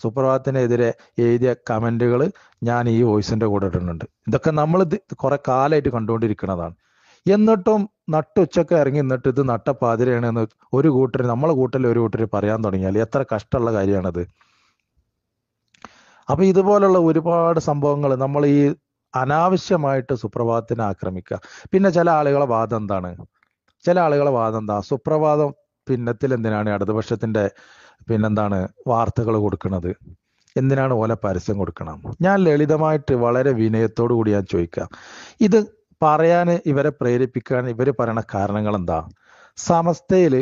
സുപ്രഭാതത്തിനെതിരെ എഴുതിയ കമന്റുകൾ ഞാൻ ഈ വോയിസിന്റെ കൂടെ ഇടുന്നുണ്ട് ഇതൊക്കെ നമ്മൾ കുറെ കാലമായിട്ട് കണ്ടുകൊണ്ടിരിക്കുന്നതാണ് എന്നിട്ടും നട്ടുച്ചക്ക് ഇറങ്ങി നിന്നിട്ട് ഇത് എന്ന് ഒരു കൂട്ടർ നമ്മളെ കൂട്ടരിൽ ഒരു കൂട്ടർ പറയാൻ തുടങ്ങിയാൽ എത്ര കഷ്ടമുള്ള കാര്യമാണത് അപ്പൊ ഇതുപോലുള്ള ഒരുപാട് സംഭവങ്ങൾ നമ്മൾ ഈ അനാവശ്യമായിട്ട് സുപ്രഭാതത്തിനെ ആക്രമിക്കുക പിന്നെ ചില ആളുകളെ വാദം എന്താണ് ചില ആളുകളെ വാദം എന്താ സുപ്രഭാതം പിന്നത്തിൽ എന്തിനാണ് ഇടതുപക്ഷത്തിന്റെ പിന്നെന്താണ് വാർത്തകൾ കൊടുക്കുന്നത് എന്തിനാണ് ഓല പരസ്യം കൊടുക്കണം ഞാൻ ലളിതമായിട്ട് വളരെ വിനയത്തോടു കൂടി ഞാൻ ചോദിക്കാം ഇത് പറയാൻ ഇവരെ പ്രേരിപ്പിക്കാൻ ഇവർ പറയണ കാരണങ്ങൾ എന്താ സമസ്തയിൽ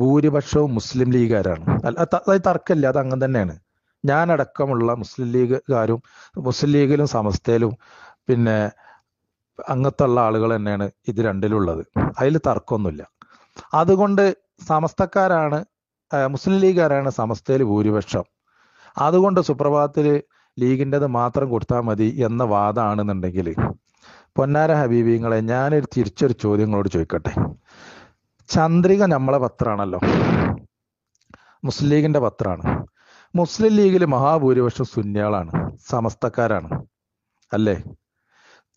ഭൂരിപക്ഷവും മുസ്ലിം ലീഗുകാരാണ് അതായത് തർക്കമില്ല അത് അങ്ങനെ തന്നെയാണ് ഞാനടക്കമുള്ള മുസ്ലിം ലീഗുകാരും മുസ്ലിം ലീഗിലും സമസ്തയിലും പിന്നെ അങ്ങത്തുള്ള ആളുകൾ തന്നെയാണ് ഇത് രണ്ടിലുള്ളത് അതിൽ തർക്കമൊന്നുമില്ല അതുകൊണ്ട് സമസ്തക്കാരാണ് മുസ്ലിം ലീഗുകാരാണ് സമസ്തയിൽ ഭൂരിപക്ഷം അതുകൊണ്ട് സുപ്രഭാതത്തിൽ ലീഗിൻ്റെത് മാത്രം കൊടുത്താൽ മതി എന്ന വാദമാണെന്നുണ്ടെങ്കിൽ പൊന്നാര ഹബീബിങ്ങളെ ഞാനൊരു തിരിച്ചൊരു ചോദ്യങ്ങളോട് ചോദിക്കട്ടെ ചന്ദ്രിക നമ്മളെ പത്രമാണല്ലോ മുസ്ലിം ലീഗിൻ്റെ പത്രമാണ് മുസ്ലിം ലീഗിൽ മഹാഭൂരിപക്ഷം സുന്നികളാണ് സമസ്തക്കാരാണ് അല്ലേ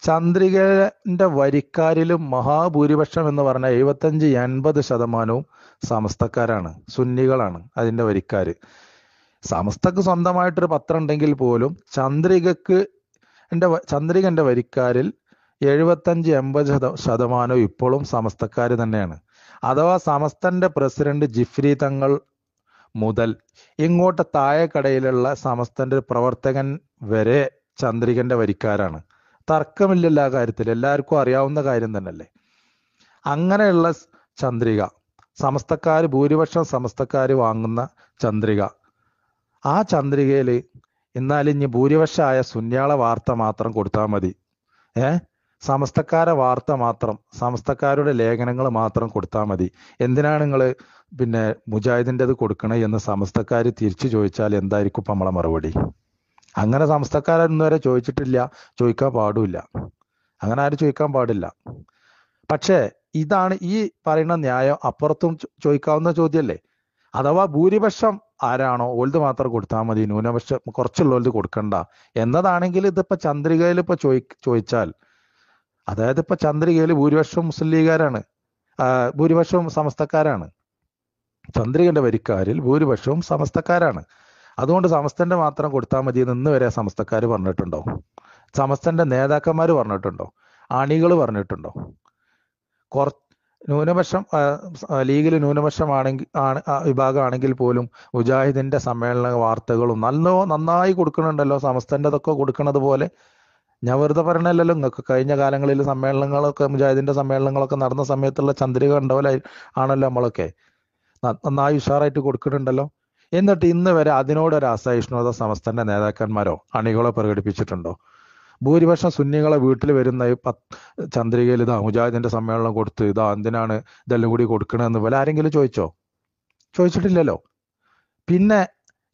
ചന്ദ്രികന്റെ വരിക്കാരിലും മഹാഭൂരിപക്ഷം എന്ന് പറഞ്ഞ എഴുപത്തഞ്ച് എൺപത് ശതമാനവും സമസ്തക്കാരാണ് സുന്നികളാണ് അതിന്റെ വരിക്കാര് സമസ്തക്ക് സ്വന്തമായിട്ടൊരു പത്രം ഉണ്ടെങ്കിൽ പോലും ചന്ദ്രികക്ക് എൻ്റെ ചന്ദ്രികന്റെ വരിക്കാരിൽ എഴുപത്തഞ്ച് എൺപത് ശത ശതമാനവും ഇപ്പോഴും സമസ്തക്കാർ തന്നെയാണ് അഥവാ സമസ്തന്റെ പ്രസിഡന്റ് ജിഫ്രി തങ്ങൾ മുതൽ ഇങ്ങോട്ട് താഴെക്കടയിലുള്ള സമസ്തന്റെ പ്രവർത്തകൻ വരെ ചന്ദ്രികന്റെ വരിക്കാരാണ് തർക്കമില്ലല്ല ആ കാര്യത്തിൽ എല്ലാവർക്കും അറിയാവുന്ന കാര്യം തന്നെയല്ലേ അങ്ങനെയുള്ള ചന്ദ്രിക സമസ്തക്കാർ ഭൂരിപക്ഷം സമസ്തക്കാർ വാങ്ങുന്ന ചന്ദ്രിക ആ ചന്ദ്രികയിൽ എന്നാൽ ഇനി ഭൂരിപക്ഷമായ സുന്യാള വാർത്ത മാത്രം കൊടുത്താൽ മതി ഏ സമസ്തക്കാരെ വാർത്ത മാത്രം സമസ്തക്കാരുടെ ലേഖനങ്ങൾ മാത്രം കൊടുത്താൽ മതി എന്തിനാണ് നിങ്ങൾ പിന്നെ മുജാഹിദിൻ്റെത് കൊടുക്കണേ എന്ന് സമസ്തക്കാർ തിരിച്ചു ചോദിച്ചാൽ എന്തായിരിക്കും ഇപ്പം നമ്മളെ മറുപടി അങ്ങനെ സംസ്ഥക്കാരൊന്നും വരെ ചോദിച്ചിട്ടില്ല ചോദിക്കാൻ പാടില്ല അങ്ങനെ ആരും ചോദിക്കാൻ പാടില്ല പക്ഷേ ഇതാണ് ഈ പറയുന്ന ന്യായം അപ്പുറത്തും ചോദിക്കാവുന്ന ചോദ്യമല്ലേ അഥവാ ഭൂരിപക്ഷം ആരാണോ ഓൽത് മാത്രം കൊടുത്താൽ മതി ന്യൂനപക്ഷം കുറച്ചുള്ള കുറച്ചുള്ളോൽത് കൊടുക്കണ്ട എന്നതാണെങ്കിൽ ഇതിപ്പോ ചന്ദ്രികയിൽ ഇപ്പൊ ചോയി ചോദിച്ചാൽ അതായത് ഇപ്പൊ ചന്ദ്രികയിൽ ഭൂരിപക്ഷം മുസ്ലിം ലീഗുകാരാണ് ഭൂരിപക്ഷവും സമസ്തക്കാരാണ് ചന്ദ്രികന്റെ വരിക്കാരിൽ ഭൂരിപക്ഷവും സമസ്തക്കാരാണ് അതുകൊണ്ട് സമസ്തന്റെ മാത്രം കൊടുത്താൽ മതി ഇന്ന് വരെ സമസ്തക്കാർ പറഞ്ഞിട്ടുണ്ടോ സമസ്തന്റെ നേതാക്കന്മാർ പറഞ്ഞിട്ടുണ്ടോ അണികൾ പറഞ്ഞിട്ടുണ്ടോ കുറ ന്യൂനപക്ഷം ലീഗിൽ ന്യൂനപക്ഷമാണെങ്കിൽ ആണ് വിഭാഗമാണെങ്കിൽ പോലും മുജാഹിദിന്റെ സമ്മേളന വാർത്തകളും നല്ലോ നന്നായി കൊടുക്കണുണ്ടല്ലോ സമസ്തൻ്റെ ഇതൊക്കെ കൊടുക്കണത് പോലെ ഞാൻ വെറുതെ പറയണല്ലോ നിങ്ങൾക്ക് കഴിഞ്ഞ കാലങ്ങളിൽ സമ്മേളനങ്ങളൊക്കെ മുജാഹിദിന്റെ സമ്മേളനങ്ങളൊക്കെ നടന്ന സമയത്തുള്ള ചന്ദ്രിക കണ്ടപോലെ ആണല്ലോ നമ്മളൊക്കെ നന്നായി ഉഷാറായിട്ട് കൊടുക്കണുണ്ടല്ലോ എന്നിട്ട് ഇന്ന് വരെ അതിനോടൊരു അസഹിഷ്ണുത സമസ്തന്റെ നേതാക്കന്മാരോ അണികളോ പ്രകടിപ്പിച്ചിട്ടുണ്ടോ ഭൂരിപക്ഷം സുന്നികളെ വീട്ടിൽ വരുന്ന ചന്ദ്രികയിൽ ഇതാ മുജാഹിദിന്റെ സമ്മേളനം കൊടുത്ത് ഇതാ എന്തിനാണ് ഇതെല്ലാം കൂടി കൊടുക്കണമെന്ന് പോലെ ആരെങ്കിലും ചോദിച്ചോ ചോദിച്ചിട്ടില്ലല്ലോ പിന്നെ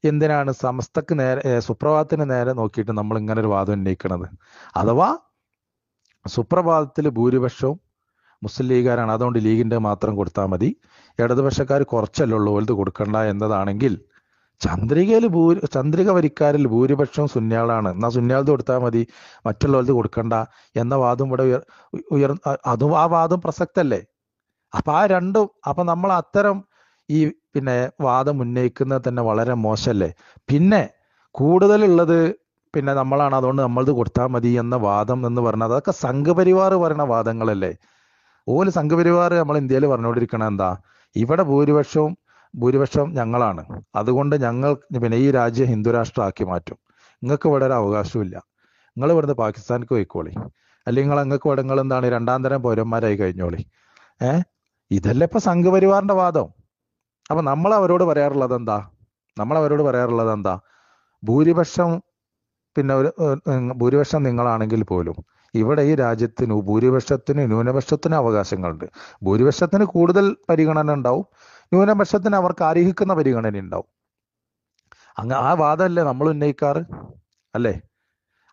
എന്തിനാണ് സമസ്തക്ക് നേരെ സുപ്രഭാതത്തിന് നേരെ നോക്കിയിട്ട് നമ്മൾ ഇങ്ങനെ ഒരു വാദം ഉന്നയിക്കണത് അഥവാ സുപ്രഭാതത്തിൽ ഭൂരിപക്ഷവും മുസ്ലിം ലീഗുകാരാണ് അതുകൊണ്ട് ലീഗിൻ്റെ മാത്രം കൊടുത്താൽ മതി ഇടതുപക്ഷക്കാർ കുറച്ചല്ലേ ഉള്ളൂ വലുത് കൊടുക്കണ്ട എന്നതാണെങ്കിൽ ചന്ദ്രികയിൽ ഭൂരി ചന്ദ്രിക വരിക്കാരിൽ ഭൂരിപക്ഷവും സുന്യാളാണ് എന്നാൽ സുന്യാളത് കൊടുത്താൽ മതി മറ്റുള്ളവർക്ക് കൊടുക്കണ്ട എന്ന വാദം ഇവിടെ ഉയർ ഉയർ അതും ആ വാദം പ്രസക്തല്ലേ അപ്പൊ ആ രണ്ടും അപ്പൊ നമ്മൾ അത്തരം ഈ പിന്നെ വാദം ഉന്നയിക്കുന്നത് തന്നെ വളരെ മോശമല്ലേ പിന്നെ കൂടുതലുള്ളത് പിന്നെ നമ്മളാണ് അതുകൊണ്ട് നമ്മളത് കൊടുത്താൽ മതി എന്ന വാദം എന്ന് പറഞ്ഞാൽ അതൊക്കെ സംഘപരിവാർ പറയുന്ന വാദങ്ങളല്ലേ ഓല് സംഘപരിവാർ നമ്മൾ ഇന്ത്യയിൽ പറഞ്ഞുകൊണ്ടിരിക്കണ എന്താ ഇവിടെ ഭൂരിപക്ഷവും ഭൂരിപക്ഷം ഞങ്ങളാണ് അതുകൊണ്ട് ഞങ്ങൾ പിന്നെ ഈ രാജ്യം രാഷ്ട്രമാക്കി മാറ്റും നിങ്ങൾക്ക് ഇവിടെ ഒരു അവകാശമില്ല നിങ്ങൾ ഇവിടുന്ന് പാകിസ്ഥാനിക്ക് പോയിക്കോളി അല്ലെങ്കിൽ നിങ്ങൾ അങ്ങക്ക് ഇവിടെ നിങ്ങൾ എന്താണ് രണ്ടാം തരം പൗരന്മാരായി കഴിഞ്ഞോളി ഏ ഇതല്ലേ ഇപ്പൊ സംഘപരിവാറിന്റെ വാദം അപ്പൊ നമ്മൾ അവരോട് പറയാറുള്ളത് എന്താ നമ്മൾ അവരോട് പറയാറുള്ളത് എന്താ ഭൂരിപക്ഷം പിന്നെ ഒരു ഭൂരിപക്ഷം നിങ്ങളാണെങ്കിൽ പോലും ഇവിടെ ഈ രാജ്യത്തിന് ഭൂരിപക്ഷത്തിന് ന്യൂനപക്ഷത്തിന് അവകാശങ്ങളുണ്ട് ഭൂരിപക്ഷത്തിന് കൂടുതൽ പരിഗണന ഉണ്ടാവും ന്യൂനപക്ഷത്തിന് അവർക്ക് അർഹിക്കുന്ന പരിഗണന ഉണ്ടാവും അങ്ങ് ആ വാദമല്ലേ നമ്മൾ ഉന്നയിക്കാറ് അല്ലേ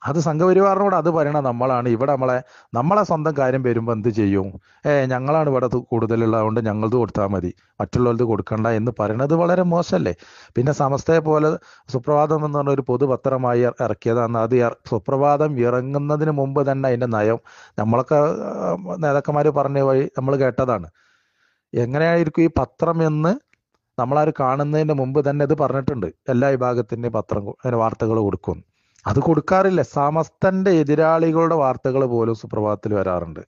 അത് സംഘപരിവാറിനോട് അത് പറയണ നമ്മളാണ് ഇവിടെ നമ്മളെ നമ്മളെ സ്വന്തം കാര്യം വരുമ്പോൾ എന്ത് ചെയ്യും ഏഹ് ഞങ്ങളാണ് ഇവിടെ കൂടുതലുള്ളതുകൊണ്ട് ഞങ്ങളത് കൊടുത്താൽ മതി മറ്റുള്ളവർക്ക് കൊടുക്കണ്ട എന്ന് പറയണത് വളരെ മോശമല്ലേ പിന്നെ സമസ്തയെ പോലെ സുപ്രഭാതം എന്ന് പറഞ്ഞ ഒരു പൊതുപത്രമായി ഇറക്കിയതാണ് അത് സുപ്രഭാതം ഇറങ്ങുന്നതിന് മുമ്പ് തന്നെ അതിൻ്റെ നയം നമ്മളൊക്കെ നേതാക്കന്മാർ പറഞ്ഞ വഴി നമ്മൾ കേട്ടതാണ് എങ്ങനെയായിരിക്കും ഈ പത്രം എന്ന് നമ്മളാരും കാണുന്നതിന് മുമ്പ് തന്നെ ഇത് പറഞ്ഞിട്ടുണ്ട് എല്ലാ വിഭാഗത്തിൻ്റെയും പത്രം വാർത്തകൾ കൊടുക്കും അത് കൊടുക്കാറില്ല സമസ്തന്റെ എതിരാളികളുടെ വാർത്തകൾ പോലും സുപ്രഭാതത്തിൽ വരാറുണ്ട്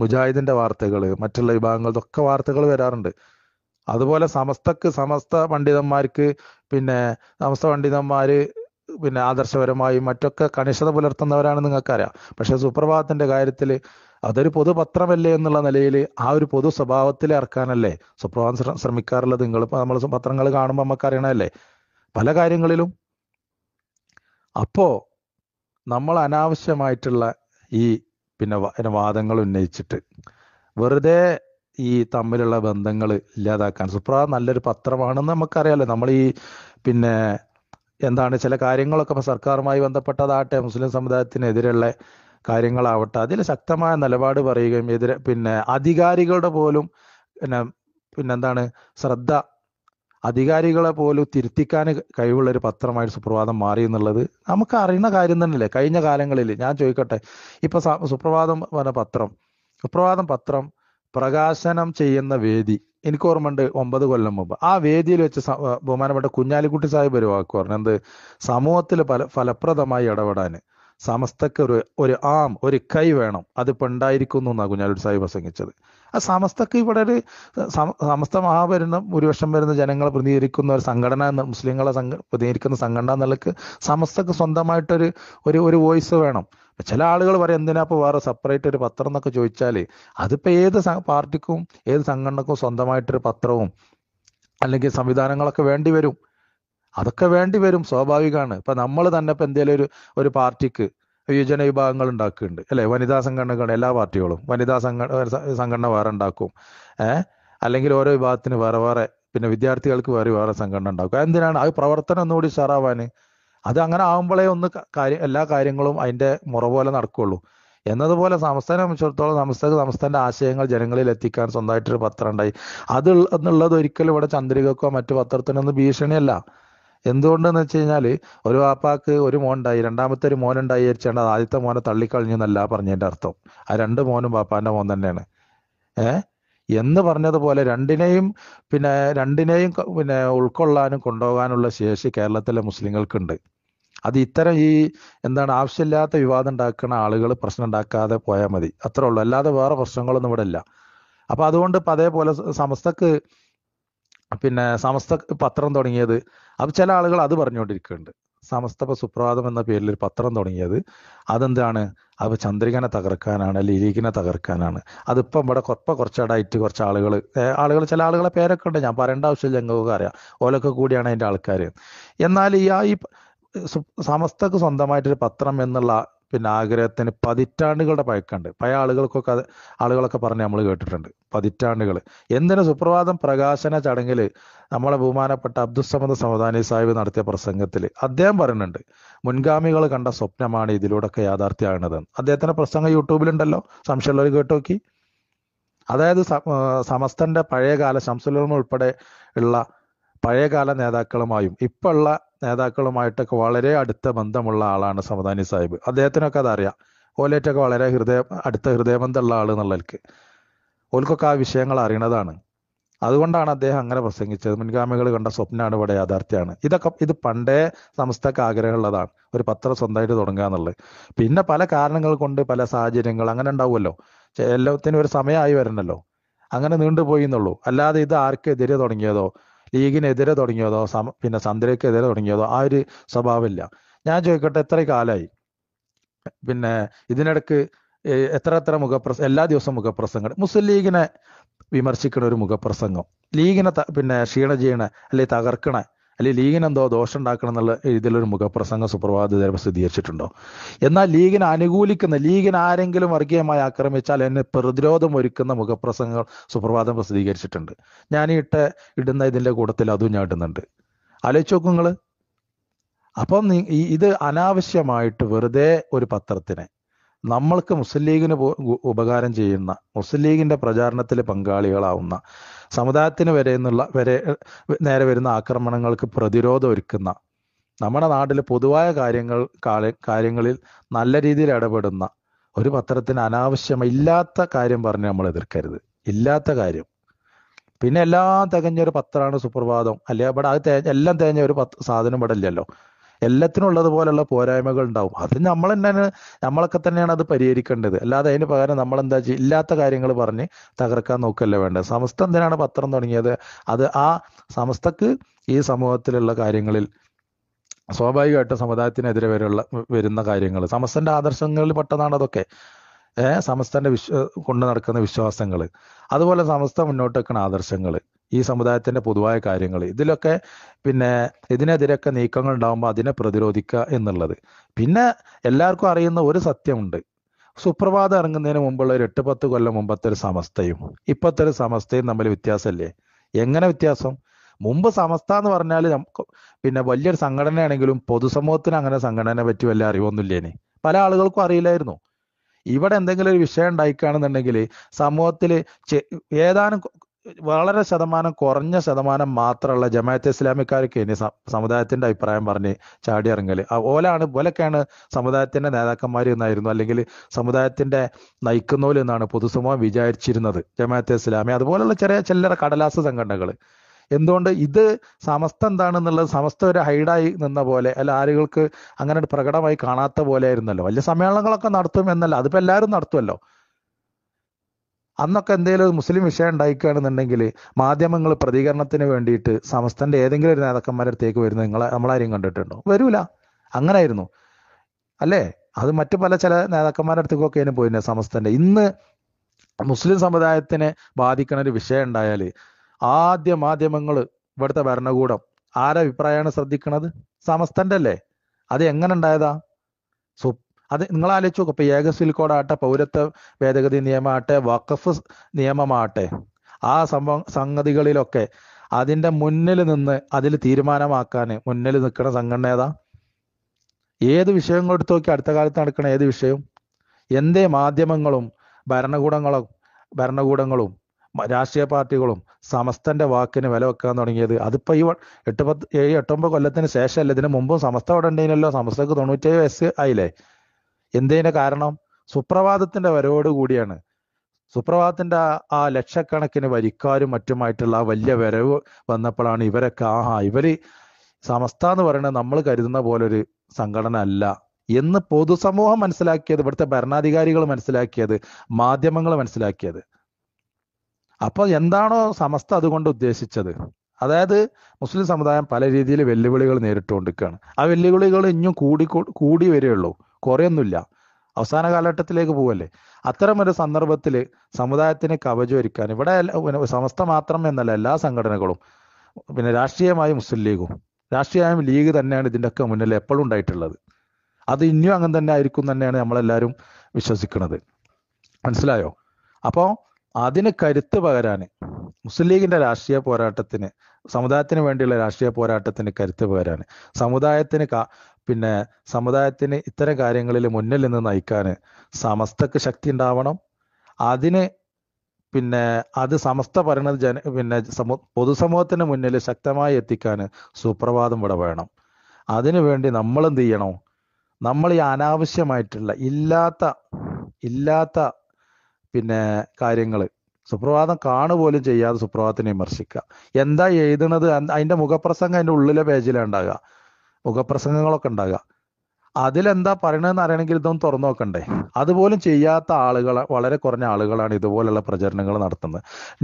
മുജാഹിദിന്റെ വാർത്തകൾ മറ്റുള്ള വിഭാഗങ്ങളതൊക്കെ വാർത്തകൾ വരാറുണ്ട് അതുപോലെ സമസ്തക്ക് സമസ്ത പണ്ഡിതന്മാർക്ക് പിന്നെ സമസ്ത പണ്ഡിതന്മാര് പിന്നെ ആദർശപരമായും മറ്റൊക്കെ കണിഷ്ഠത പുലർത്തുന്നവരാണ് നിങ്ങൾക്കറിയാം പക്ഷെ സുപ്രഭാതത്തിന്റെ കാര്യത്തിൽ അതൊരു പൊതുപത്രമല്ലേ എന്നുള്ള നിലയിൽ ആ ഒരു പൊതു സ്വഭാവത്തിൽ ഇറക്കാനല്ലേ സുപ്രഭാതം ശ്രമിക്കാറുള്ളത് നിങ്ങൾ നമ്മൾ പത്രങ്ങൾ കാണുമ്പോൾ അറിയണമല്ലേ പല കാര്യങ്ങളിലും അപ്പോ നമ്മൾ അനാവശ്യമായിട്ടുള്ള ഈ പിന്നെ വാദങ്ങൾ ഉന്നയിച്ചിട്ട് വെറുതെ ഈ തമ്മിലുള്ള ബന്ധങ്ങൾ ഇല്ലാതാക്കാൻ സുപ്ര നല്ലൊരു പത്രമാണെന്ന് നമുക്കറിയാലോ നമ്മൾ ഈ പിന്നെ എന്താണ് ചില കാര്യങ്ങളൊക്കെ സർക്കാരുമായി ബന്ധപ്പെട്ടതാകട്ടെ മുസ്ലിം സമുദായത്തിനെതിരെയുള്ള കാര്യങ്ങളാവട്ടെ അതിൽ ശക്തമായ നിലപാട് പറയുകയും എതിരെ പിന്നെ അധികാരികളുടെ പോലും പിന്നെ പിന്നെന്താണ് ശ്രദ്ധ അധികാരികളെ പോലും തിരുത്തിക്കാൻ കഴിവുള്ള ഒരു പത്രമായിട്ട് സുപ്രഭാതം മാറി എന്നുള്ളത് നമുക്ക് അറിയുന്ന കാര്യം തന്നെയല്ലേ കഴിഞ്ഞ കാലങ്ങളിൽ ഞാൻ ചോദിക്കട്ടെ ഇപ്പൊ സുപ്രഭാതം പറഞ്ഞ പത്രം സുപ്രഭാതം പത്രം പ്രകാശനം ചെയ്യുന്ന വേദി എനിക്ക് ഓർമ്മയുണ്ട് ഒമ്പത് കൊല്ലം മുമ്പ് ആ വേദിയിൽ വെച്ച് ബഹുമാനപ്പെട്ട കുഞ്ഞാലിക്കുട്ടി സാഹിബ് ഒരു വാക്ക് പറഞ്ഞു എന്ത് സമൂഹത്തിൽ ഫല ഫലപ്രദമായി ഇടപെടാൻ സമസ്തക്ക് ഒരു ഒരു ആം ഒരു കൈ വേണം അതിപ്പോ ഉണ്ടായിരിക്കുന്നു എന്നാണ് കുഞ്ഞാലിക്കുട്ടി സാഹിബ് പ്രസംഗിച്ചത് ആ സമസ്തക്ക് ഇവിടെ ഒരു സമസ്ത മഹാഭരണം ഭൂരിപക്ഷം വരുന്ന ജനങ്ങളെ പ്രതികരിക്കുന്ന ഒരു സംഘടന എന്ന മുസ്ലിങ്ങളെ സംഘ സംഘടന എന്നുള്ളത് സമസ്തക്ക് സ്വന്തമായിട്ടൊരു ഒരു ഒരു വോയിസ് വേണം ചില ആളുകൾ പറയും എന്തിനാ ഇപ്പൊ വേറെ സെപ്പറേറ്റ് ഒരു പത്രം എന്നൊക്കെ ചോദിച്ചാൽ അതിപ്പോ ഏത് പാർട്ടിക്കും ഏത് സംഘടനക്കും സ്വന്തമായിട്ടൊരു പത്രവും അല്ലെങ്കിൽ സംവിധാനങ്ങളൊക്കെ വേണ്ടി വരും അതൊക്കെ വേണ്ടി വരും സ്വാഭാവികമാണ് ഇപ്പൊ നമ്മൾ തന്നെ ഇപ്പൊ എന്തെങ്കിലും ഒരു ഒരു പാർട്ടിക്ക് വിഭാഗങ്ങൾ ഉണ്ടാക്കുന്നുണ്ട് അല്ലെ വനിതാ സംഘടനകൾ എല്ലാ പാർട്ടികളും വനിതാ സംഘടന സംഘടന വേറെ ഉണ്ടാക്കും ഏഹ് അല്ലെങ്കിൽ ഓരോ വിഭാഗത്തിന് വേറെ വേറെ പിന്നെ വിദ്യാർത്ഥികൾക്ക് വേറെ വേറെ സംഘടന ഉണ്ടാക്കും എന്തിനാണ് അത് പ്രവർത്തനം ഒന്നുകൂടി സാറാവാന് അത് അങ്ങനെ ആകുമ്പോഴേ ഒന്ന് കാര്യം എല്ലാ കാര്യങ്ങളും അതിന്റെ മുറ പോലെ നടക്കുകയുള്ളൂ എന്നതുപോലെ സംസ്ഥാനം സംബന്ധിച്ചിടത്തോളം സംസ്ഥാന സംസ്ഥാനത്തെ ആശയങ്ങൾ ജനങ്ങളിൽ എത്തിക്കാൻ സ്വന്തമായിട്ടൊരു പത്രം ഉണ്ടായി അത് എന്നുള്ളത് ഒരിക്കലും ഇവിടെ ചന്ദ്രികക്കോ മറ്റു പത്രത്തിനൊന്നും ഭീഷണിയല്ല എന്തുകൊണ്ടെന്ന് വെച്ച് കഴിഞ്ഞാൽ ഒരു വാപ്പാക്ക് ഒരു മോനുണ്ടായി രണ്ടാമത്തെ ഒരു മോനുണ്ടായി അത് ആദ്യത്തെ മോനെ എന്നല്ല പറഞ്ഞതിൻ്റെ അർത്ഥം ആ രണ്ട് മോനും വാപ്പാന്റെ മോൻ തന്നെയാണ് ഏ എന്ന് പറഞ്ഞതുപോലെ രണ്ടിനെയും പിന്നെ രണ്ടിനെയും പിന്നെ ഉൾക്കൊള്ളാനും കൊണ്ടുപോകാനുള്ള ശേഷി കേരളത്തിലെ മുസ്ലിങ്ങൾക്കുണ്ട് അത് ഇത്തരം ഈ എന്താണ് ആവശ്യമില്ലാത്ത വിവാദം ഉണ്ടാക്കുന്ന ആളുകൾ പ്രശ്നം ഉണ്ടാക്കാതെ പോയാൽ മതി അത്രേ ഉള്ളൂ അല്ലാതെ വേറെ പ്രശ്നങ്ങളൊന്നും ഇവിടെ ഇല്ല അപ്പൊ അതുകൊണ്ട് അതേപോലെ സമസ്തക്ക് പിന്നെ സമസ്ത പത്രം തുടങ്ങിയത് അപ്പം ചില ആളുകൾ അത് പറഞ്ഞുകൊണ്ടിരിക്കുന്നുണ്ട് സമസ്ത സുപ്രഭാതം എന്ന പേരിൽ ഒരു പത്രം തുടങ്ങിയത് അതെന്താണ് അത് ചന്ദ്രികനെ തകർക്കാനാണ് ലീഗിനെ തകർക്കാനാണ് അതിപ്പം ഇവിടെ കുറപ്പ കുറച്ചടായിട്ട് കുറച്ച് ആളുകൾ ആളുകൾ ചില ആളുകളെ പേരൊക്കെ ഉണ്ട് ഞാൻ പറയേണ്ട ആവശ്യമില്ല ഞങ്ങൾക്ക് അറിയാം ഓലൊക്കെ കൂടിയാണ് അതിൻ്റെ ആൾക്കാർ എന്നാൽ ഈ ആ ഈ സമസ്തക്ക് സ്വന്തമായിട്ടൊരു പത്രം എന്നുള്ള പിന്നെ ആഗ്രഹത്തിന് പതിറ്റാണ്ടുകളുടെ പഴക്കമുണ്ട് പഴയ ആളുകൾക്കൊക്കെ അത് ആളുകളൊക്കെ പറഞ്ഞ് നമ്മൾ കേട്ടിട്ടുണ്ട് പതിറ്റാണ്ടുകൾ എന്തിനു സുപ്രഭാതം പ്രകാശന ചടങ്ങിൽ നമ്മളെ ബഹുമാനപ്പെട്ട അബ്ദുസമദ് സമദാനി സാഹിബ് നടത്തിയ പ്രസംഗത്തിൽ അദ്ദേഹം പറയുന്നുണ്ട് മുൻഗാമികൾ കണ്ട സ്വപ്നമാണ് ഇതിലൂടെയൊക്കെ യാഥാർത്ഥ്യമാകുന്നത് അദ്ദേഹത്തിന്റെ പ്രസംഗം യൂട്യൂബിലുണ്ടല്ലോ സംശയമുള്ളവർ കേട്ടോക്കി അതായത് സമസ്തന്റെ പഴയകാല ശംസുലർമ്മ ഉൾപ്പെടെ ഉള്ള പഴയകാല നേതാക്കളുമായും ഇപ്പോഴുള്ള നേതാക്കളുമായിട്ടൊക്കെ വളരെ അടുത്ത ബന്ധമുള്ള ആളാണ് സമദാനി സാഹിബ് അദ്ദേഹത്തിനൊക്കെ അതറിയാം ഓലേറ്റൊക്കെ വളരെ ഹൃദയ അടുത്ത ഹൃദയബന്ധമുള്ള ആൾ എന്നുള്ളവർക്ക് ഓൽക്കൊക്കെ ആ വിഷയങ്ങൾ അറിയണതാണ് അതുകൊണ്ടാണ് അദ്ദേഹം അങ്ങനെ പ്രസംഗിച്ചത് മുൻഗാമികൾ കണ്ട സ്വപ്നമാണ് ഇവിടെ യാഥാർത്ഥ്യമാണ് ഇതൊക്കെ ഇത് പണ്ടേ സംസ്ഥക്ക് ആഗ്രഹമുള്ളതാണ് ഒരു പത്രം സ്വന്തമായിട്ട് തുടങ്ങുക എന്നുള്ളത് പിന്നെ പല കാരണങ്ങൾ കൊണ്ട് പല സാഹചര്യങ്ങൾ അങ്ങനെ ഉണ്ടാവുമല്ലോ എല്ലാത്തിനും ഒരു സമയമായി വരണല്ലോ അങ്ങനെ നീണ്ടുപോയി എന്നുള്ളൂ അല്ലാതെ ഇത് ആർക്കെതിരെ തുടങ്ങിയതോ ലീഗിനെതിരെ തുടങ്ങിയതോ പിന്നെ സന്ധ്യക്കെതിരെ തുടങ്ങിയതോ ആ ഒരു സ്വഭാവമില്ല ഞാൻ ചോദിക്കട്ടെ എത്ര കാലമായി പിന്നെ ഇതിനിടക്ക് എത്ര എത്ര മുഖപ്രസ എല്ലാ ദിവസവും മുഖപ്രസംഗം മുസ്ലിം ലീഗിനെ വിമർശിക്കുന്ന ഒരു മുഖപ്രസംഗം ലീഗിനെ പിന്നെ ക്ഷീണ ചെയ്യണ അല്ലെ തകർക്കണ അല്ലെങ്കിൽ ലീഗിനെന്തോ ദോഷം ഉണ്ടാക്കണം എന്നുള്ള രീതിയിലൊരു മുഖപ്രസംഗം സുപ്രഭാത ചിലപ്പോൾ സ്ഥിരീകരിച്ചിട്ടുണ്ടോ എന്നാൽ ലീഗിനെ അനുകൂലിക്കുന്ന ലീഗിനെ ആരെങ്കിലും വർഗീയമായി ആക്രമിച്ചാൽ എന്നെ പ്രതിരോധം ഒരുക്കുന്ന മുഖപ്രസംഗങ്ങൾ സുപ്രഭാതം പ്രസിദ്ധീകരിച്ചിട്ടുണ്ട് ഞാൻ ഇട്ട ഇടുന്ന ഇതിൻ്റെ കൂട്ടത്തിൽ അതും ഞാൻ ഇടുന്നുണ്ട് ആലോചിച്ച് നിങ്ങൾ അപ്പം ഇത് അനാവശ്യമായിട്ട് വെറുതെ ഒരു പത്രത്തിനെ നമ്മൾക്ക് മുസ്ലിം ലീഗിന് ഉപകാരം ചെയ്യുന്ന മുസ്ലിം ലീഗിന്റെ പ്രചാരണത്തിൽ പങ്കാളികളാവുന്ന സമുദായത്തിന് വരെ എന്നുള്ള വരെ നേരെ വരുന്ന ആക്രമണങ്ങൾക്ക് പ്രതിരോധം ഒരുക്കുന്ന നമ്മുടെ നാട്ടിൽ പൊതുവായ കാര്യങ്ങൾ കാര്യങ്ങളിൽ നല്ല രീതിയിൽ ഇടപെടുന്ന ഒരു പത്രത്തിന് അനാവശ്യമില്ലാത്ത കാര്യം പറഞ്ഞ് നമ്മൾ എതിർക്കരുത് ഇല്ലാത്ത കാര്യം പിന്നെ എല്ലാം തികഞ്ഞ ഒരു പത്രമാണ് സുപ്രഭാതം അല്ലെ ഇവിടെ അത് എല്ലാം തികഞ്ഞ ഒരു പത്ത് സാധനം ഇവിടെ ഇല്ലല്ലോ എല്ലാത്തിനും ഉള്ളതുപോലുള്ള പോരായ്മകൾ ഉണ്ടാവും അത് നമ്മൾ തന്നെ നമ്മളൊക്കെ തന്നെയാണ് അത് പരിഹരിക്കേണ്ടത് അല്ലാതെ അതിന് പകരം നമ്മൾ എന്താ ചെയ്യുക ഇല്ലാത്ത കാര്യങ്ങൾ പറഞ്ഞ് തകർക്കാൻ നോക്കല്ലേ വേണ്ടത് സമസ്ത എന്തിനാണ് പത്രം തുടങ്ങിയത് അത് ആ സമസ്തക്ക് ഈ സമൂഹത്തിലുള്ള കാര്യങ്ങളിൽ സ്വാഭാവികമായിട്ടും സമുദായത്തിനെതിരെ വരെയുള്ള വരുന്ന കാര്യങ്ങൾ സമസ്തന്റെ ആദർശങ്ങളിൽ പെട്ടതാണ് അതൊക്കെ സമസ്തന്റെ വിശ്വ കൊണ്ട് നടക്കുന്ന വിശ്വാസങ്ങൾ അതുപോലെ സമസ്ത മുന്നോട്ട് വെക്കുന്ന ആദർശങ്ങൾ ഈ സമുദായത്തിന്റെ പൊതുവായ കാര്യങ്ങൾ ഇതിലൊക്കെ പിന്നെ ഇതിനെതിരെയൊക്കെ നീക്കങ്ങൾ ഉണ്ടാകുമ്പോൾ അതിനെ പ്രതിരോധിക്കുക എന്നുള്ളത് പിന്നെ എല്ലാവർക്കും അറിയുന്ന ഒരു സത്യമുണ്ട് സുപ്രഭാതം ഇറങ്ങുന്നതിന് മുമ്പുള്ള ഒരു എട്ട് പത്ത് കൊല്ലം മുമ്പത്തെ ഒരു സമസ്തയും ഇപ്പോഴത്തെ ഒരു സമസ്തയും തമ്മിൽ വ്യത്യാസമല്ലേ എങ്ങനെ വ്യത്യാസം മുമ്പ് സമസ്ത എന്ന് പറഞ്ഞാൽ പിന്നെ വലിയൊരു സംഘടനയാണെങ്കിലും പൊതുസമൂഹത്തിന് അങ്ങനെ സംഘടനയെ പറ്റി വല്ല അറിവൊന്നുമില്ലേനെ പല ആളുകൾക്കും അറിയില്ലായിരുന്നു ഇവിടെ എന്തെങ്കിലും ഒരു വിഷയം ഉണ്ടായിക്കാണെന്നുണ്ടെങ്കിൽ സമൂഹത്തിൽ ഏതാനും വളരെ ശതമാനം കുറഞ്ഞ ശതമാനം മാത്രമുള്ള ജമാഅത്തെ ഇസ്ലാമിക്കാർക്ക് ഇനി സമുദായത്തിന്റെ അഭിപ്രായം പറഞ്ഞ് ചാടി ആ ഓലാണ് പോലൊക്കെയാണ് സമുദായത്തിന്റെ നേതാക്കന്മാർ എന്നായിരുന്നു അല്ലെങ്കിൽ സമുദായത്തിന്റെ നയിക്കുന്നോൽ എന്നാണ് പൊതുസമൂഹം വിചാരിച്ചിരുന്നത് ജമാഅത്തെ ഇസ്ലാമി അതുപോലുള്ള ചെറിയ ചില്ലറ കടലാസ സംഘടനകൾ എന്തുകൊണ്ട് ഇത് സമസ്ത എന്താണെന്നുള്ളത് സമസ്ത ഒരു ഹൈഡായി നിന്ന പോലെ അല്ല ആളുകൾക്ക് അങ്ങനെ പ്രകടമായി കാണാത്ത പോലെ ആയിരുന്നല്ലോ വലിയ സമ്മേളനങ്ങളൊക്കെ നടത്തും എന്നല്ല അതിപ്പോൾ എല്ലാവരും നടത്തുമല്ലോ അന്നൊക്കെ എന്തെങ്കിലും മുസ്ലിം വിഷയം ഉണ്ടായിക്കുകയാണെന്നുണ്ടെങ്കിൽ മാധ്യമങ്ങൾ പ്രതികരണത്തിന് വേണ്ടിയിട്ട് സമസ്തന്റെ ഏതെങ്കിലും ഒരു നേതാക്കന്മാരുടെ അടുത്തേക്ക് വരുന്നത് നിങ്ങളെ നമ്മളാരെയും കണ്ടിട്ടുണ്ടോ വരൂല അങ്ങനായിരുന്നു അല്ലേ അത് മറ്റു പല ചില നേതാക്കന്മാരുടെ അടുത്തേക്കൊക്കെ അതിന് പോയിരുന്നു സമസ്തന്റെ ഇന്ന് മുസ്ലിം സമുദായത്തിനെ ബാധിക്കണ ഒരു വിഷയം ഉണ്ടായാൽ ആദ്യ മാധ്യമങ്ങൾ ഇവിടുത്തെ ഭരണകൂടം അഭിപ്രായമാണ് ശ്രദ്ധിക്കുന്നത് സമസ്തന്റെ അല്ലേ അത് എങ്ങനെ ഉണ്ടായതാ സു അത് നിങ്ങൾ ആലോചിച്ച് നോക്കും ഇപ്പൊ ഏക സിൽക്കോടാട്ടെ പൗരത്വ ഭേദഗതി നിയമമാകട്ടെ വഖഫ് നിയമമാകട്ടെ ആ സംഭവ സംഗതികളിലൊക്കെ അതിന്റെ മുന്നിൽ നിന്ന് അതിൽ തീരുമാനമാക്കാൻ മുന്നിൽ നിൽക്കുന്ന സംഘടന ഏതാ ഏത് വിഷയങ്ങൾ എടുത്തു നോക്കി അടുത്ത കാലത്ത് നടക്കുന്ന ഏത് വിഷയവും എന്തേ മാധ്യമങ്ങളും ഭരണകൂടങ്ങളും ഭരണകൂടങ്ങളും രാഷ്ട്രീയ പാർട്ടികളും സമസ്തന്റെ വാക്കിന് വില വെക്കാൻ തുടങ്ങിയത് അതിപ്പോ ഈ എട്ട് പത്ത് ഏഴ് എട്ടൊമ്പത് കൊല്ലത്തിന് ശേഷമല്ല ഇതിന് മുമ്പും സമസ്ത അവിടെ ഉണ്ടെങ്കിലല്ലോ സമസ്തക്ക് തൊണ്ണൂറ്റേഴ് വയസ്സ് ആയില്ലേ എന്തിനു കാരണം സുപ്രഭാതത്തിന്റെ വരവോട് കൂടിയാണ് സുപ്രഭാതത്തിന്റെ ആ ലക്ഷക്കണക്കിന് വരിക്കാരും മറ്റുമായിട്ടുള്ള ആ വലിയ വരവ് വന്നപ്പോഴാണ് ഇവരൊക്കെ ആഹാ ഇവര് സമസ്ത എന്ന് പറയുന്നത് നമ്മൾ കരുതുന്ന പോലൊരു സംഘടന അല്ല എന്ന് പൊതുസമൂഹം മനസ്സിലാക്കിയത് ഇവിടുത്തെ ഭരണാധികാരികൾ മനസ്സിലാക്കിയത് മാധ്യമങ്ങൾ മനസ്സിലാക്കിയത് അപ്പോൾ എന്താണോ സമസ്ത അതുകൊണ്ട് ഉദ്ദേശിച്ചത് അതായത് മുസ്ലിം സമുദായം പല രീതിയിൽ വെല്ലുവിളികൾ നേരിട്ടുകൊണ്ടിരിക്കുകയാണ് ആ വെല്ലുവിളികൾ ഇനിയും കൂടി കൂടി വരികയുള്ളൂ കുറയൊന്നുമില്ല അവസാന കാലഘട്ടത്തിലേക്ക് പോവല്ലേ ഒരു സന്ദർഭത്തിൽ സമുദായത്തിന് കവചമൊരുക്കാൻ ഇവിടെ സമസ്ത മാത്രം എന്നല്ല എല്ലാ സംഘടനകളും പിന്നെ രാഷ്ട്രീയമായ മുസ്ലിം ലീഗും രാഷ്ട്രീയമായ ലീഗ് തന്നെയാണ് ഇതിൻ്റെയൊക്കെ മുന്നിൽ എപ്പോഴും ഉണ്ടായിട്ടുള്ളത് അത് ഇനിയും അങ്ങനെ തന്നെ ആയിരിക്കും തന്നെയാണ് നമ്മളെല്ലാവരും വിശ്വസിക്കുന്നത് മനസ്സിലായോ അപ്പോൾ അതിന് കരുത്ത് പകരാന് മുസ്ലിം ലീഗിന്റെ രാഷ്ട്രീയ പോരാട്ടത്തിന് സമുദായത്തിന് വേണ്ടിയുള്ള രാഷ്ട്രീയ പോരാട്ടത്തിന് കരുത്ത് പകരാന് സമുദായത്തിന് പിന്നെ സമുദായത്തിന് ഇത്തരം കാര്യങ്ങളിൽ മുന്നിൽ നിന്ന് നയിക്കാൻ സമസ്തക്ക് ശക്തി ഉണ്ടാവണം അതിന് പിന്നെ അത് സമസ്ത പറയുന്നത് ജന പിന്നെ സമൂ പൊതുസമൂഹത്തിന് മുന്നിൽ ശക്തമായി എത്തിക്കാൻ സുപ്രഭാതം ഇവിടെ വേണം അതിനുവേണ്ടി നമ്മൾ എന്ത് ചെയ്യണം നമ്മൾ ഈ അനാവശ്യമായിട്ടുള്ള ഇല്ലാത്ത ഇല്ലാത്ത പിന്നെ കാര്യങ്ങൾ സുപ്രഭാതം കാണുപോലും ചെയ്യാതെ സുപ്രഭാതത്തിനെ വിമർശിക്കുക എന്താ എഴുതുന്നത് അതിന്റെ മുഖപ്രസംഗം അതിന്റെ ഉള്ളിലെ പേജിലാണ് ഉണ്ടാകുക മുഖപ്രസംഗങ്ങളൊക്കെ ഉണ്ടാകുക അതിലെന്താ പറയണതെന്ന് അറിയണമെങ്കിൽ ഇതൊന്നും തുറന്നു നോക്കണ്ടേ അതുപോലും ചെയ്യാത്ത ആളുകൾ വളരെ കുറഞ്ഞ ആളുകളാണ് ഇതുപോലുള്ള പ്രചരണങ്ങൾ നടത്തുന്നത്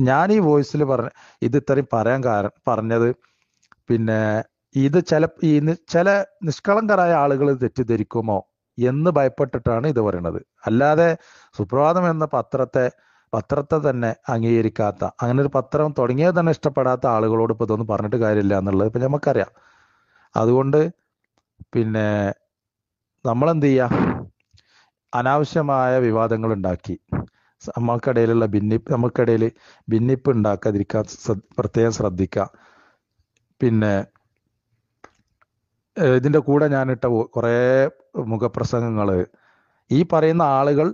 ഞാൻ ഈ വോയിസിൽ പറഞ്ഞ ഇത് ഇത്രയും പറയാൻ കാരണം പറഞ്ഞത് പിന്നെ ഇത് ചില ഈ ചില നിഷ്കളങ്കരായ ആളുകൾ തെറ്റിദ്ധരിക്കുമോ എന്ന് ഭയപ്പെട്ടിട്ടാണ് ഇത് പറയുന്നത് അല്ലാതെ സുപ്രഭാതം എന്ന പത്രത്തെ പത്രത്തെ തന്നെ അംഗീകരിക്കാത്ത അങ്ങനെ ഒരു പത്രം തുടങ്ങിയത് തന്നെ ഇഷ്ടപ്പെടാത്ത ആളുകളോട് ഇപ്പൊ ഇതൊന്നും പറഞ്ഞിട്ട് കാര്യമില്ല എന്നുള്ളത് ഇപ്പൊ നമുക്കറിയാം അതുകൊണ്ട് പിന്നെ നമ്മളെന്ത് ചെയ്യ അനാവശ്യമായ വിവാദങ്ങൾ ഉണ്ടാക്കി നമുക്കിടയിലുള്ള ഭിന്നിപ്പ് നമുക്കിടയിൽ ഭിന്നിപ്പ് ഉണ്ടാക്കാതിരിക്കാൻ പ്രത്യേകം ശ്രദ്ധിക്കുക പിന്നെ ഇതിൻ്റെ കൂടെ ഞാനിട്ട കുറേ മുഖപ്രസംഗങ്ങൾ ഈ പറയുന്ന ആളുകൾ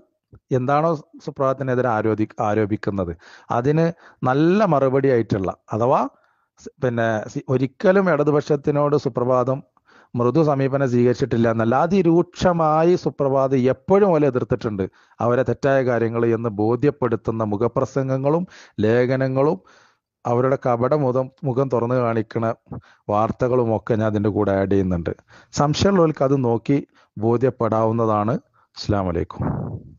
എന്താണോ സുപ്രഭാതത്തിനെതിരെ ആരോപി ആരോപിക്കുന്നത് അതിന് നല്ല മറുപടി ആയിട്ടുള്ള അഥവാ പിന്നെ ഒരിക്കലും ഇടതുപക്ഷത്തിനോട് സുപ്രഭാതം മൃദു സമീപനം സ്വീകരിച്ചിട്ടില്ല എന്നല്ല അതിരൂക്ഷമായി സുപ്രഭാതം എപ്പോഴും പോലെ എതിർത്തിട്ടുണ്ട് അവരെ തെറ്റായ കാര്യങ്ങൾ എന്ന് ബോധ്യപ്പെടുത്തുന്ന മുഖപ്രസംഗങ്ങളും ലേഖനങ്ങളും അവരുടെ കപട മുഖം മുഖം തുറന്നു കാണിക്കുന്ന വാർത്തകളുമൊക്കെ ഞാൻ അതിൻ്റെ കൂടെ ആഡ് ചെയ്യുന്നുണ്ട് സംശയമുള്ളവർക്ക് അത് നോക്കി ബോധ്യപ്പെടാവുന്നതാണ് അസ്സാം വലൈക്കും